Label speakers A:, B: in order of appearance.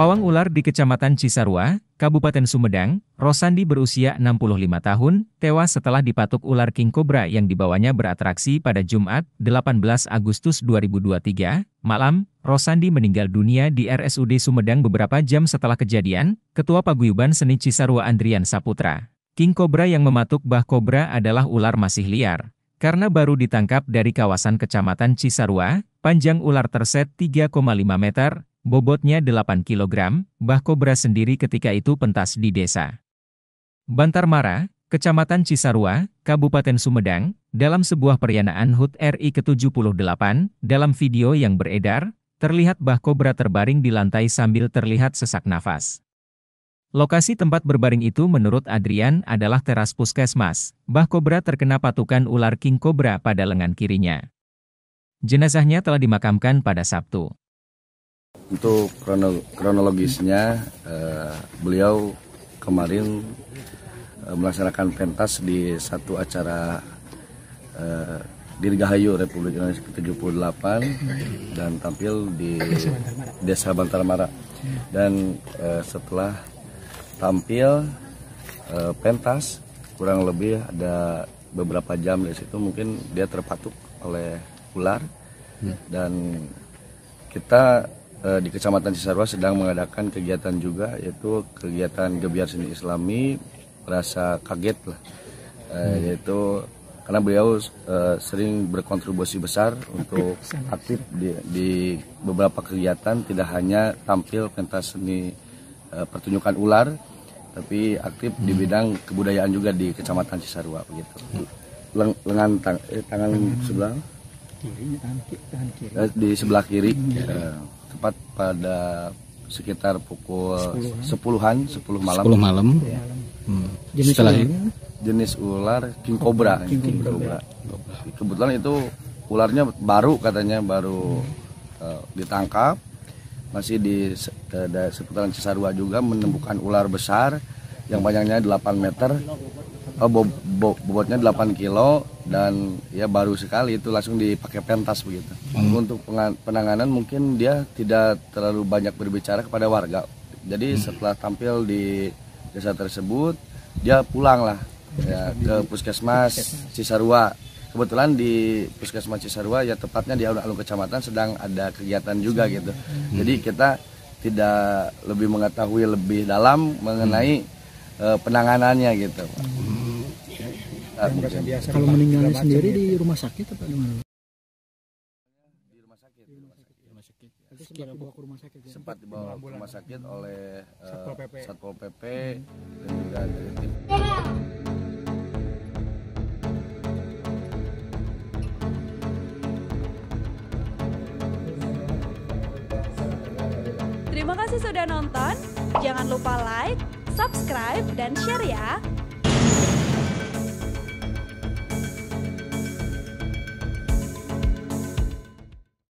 A: Pawang ular di Kecamatan Cisarua, Kabupaten Sumedang, Rosandi berusia 65 tahun, tewas setelah dipatuk ular king cobra yang dibawanya beratraksi pada Jumat, 18 Agustus 2023, malam, Rosandi meninggal dunia di RSUD Sumedang beberapa jam setelah kejadian, Ketua Paguyuban Seni Cisarua Andrian Saputra. King cobra yang mematuk bah cobra adalah ular masih liar, karena baru ditangkap dari kawasan Kecamatan Cisarua, panjang ular terset 3,5 meter, Bobotnya 8 kg, Bahko Kobra sendiri ketika itu pentas di desa. Bantar Mara, Kecamatan Cisarua, Kabupaten Sumedang, dalam sebuah perianaan HUT RI ke-78, dalam video yang beredar, terlihat Bahko Bra terbaring di lantai sambil terlihat sesak nafas. Lokasi tempat berbaring itu menurut Adrian adalah teras puskesmas. Bah Kobra terkena patukan ular King kobra pada lengan kirinya. Jenazahnya telah dimakamkan pada Sabtu
B: untuk kronologisnya eh, beliau kemarin eh, melaksanakan pentas di satu acara eh, Dirgahayu Republik Indonesia ke-78 dan tampil di Desa Bantarmara. Dan eh, setelah tampil eh, pentas kurang lebih ada beberapa jam dari situ mungkin dia terpatuk oleh ular ya. dan kita Eh, di Kecamatan Cisarua sedang mengadakan kegiatan juga yaitu kegiatan Gebiar Seni Islami rasa kaget lah eh, hmm. yaitu karena beliau eh, sering berkontribusi besar untuk aktif di, di beberapa kegiatan tidak hanya tampil pentas seni eh, pertunjukan ular tapi aktif hmm. di bidang kebudayaan juga di Kecamatan Cisarua begitu. Leng, lengan tang, eh, tangan hmm. sebelah
A: kiri, tangan kiri. Eh, di sebelah kiri. Hmm. Uh,
B: tepat pada sekitar pukul sepuluhan, sepuluh malam. Sepuluh malam. Ya. Hmm. Jenis Setelah ular. jenis ular king cobra. Kebetulan itu ularnya baru katanya baru hmm. uh, ditangkap masih di uh, seputaran Cisarua juga menemukan ular besar yang panjangnya 8 meter oh, bo bo bobotnya 8 kilo dan ya baru sekali itu langsung dipakai pentas begitu. Hmm. Untuk penanganan mungkin dia tidak terlalu banyak berbicara kepada warga. Jadi hmm. setelah tampil di desa tersebut, dia pulang lah ya, ke puskesmas Cisarua. Kebetulan di puskesmas Cisarua ya tepatnya di alun-alun kecamatan sedang ada kegiatan juga gitu. Hmm. Jadi kita tidak lebih mengetahui lebih dalam mengenai hmm. uh, penanganannya gitu. Hmm. Iya, kalau meninggalnya sendiri gitu. di rumah sakit atau di mana? Di
A: rumah sakit. Di rumah sakit. Iya. Rumah sakit.
B: Iya. Sempat dibawa ke rumah sakit. Ya? Sempat dibawa ke rumah sakit hmm. oleh eh, Satpol PP, Satpol PP hmm. dan juga dari tim. Terima kasih sudah nonton. Jangan lupa like, subscribe, dan share ya.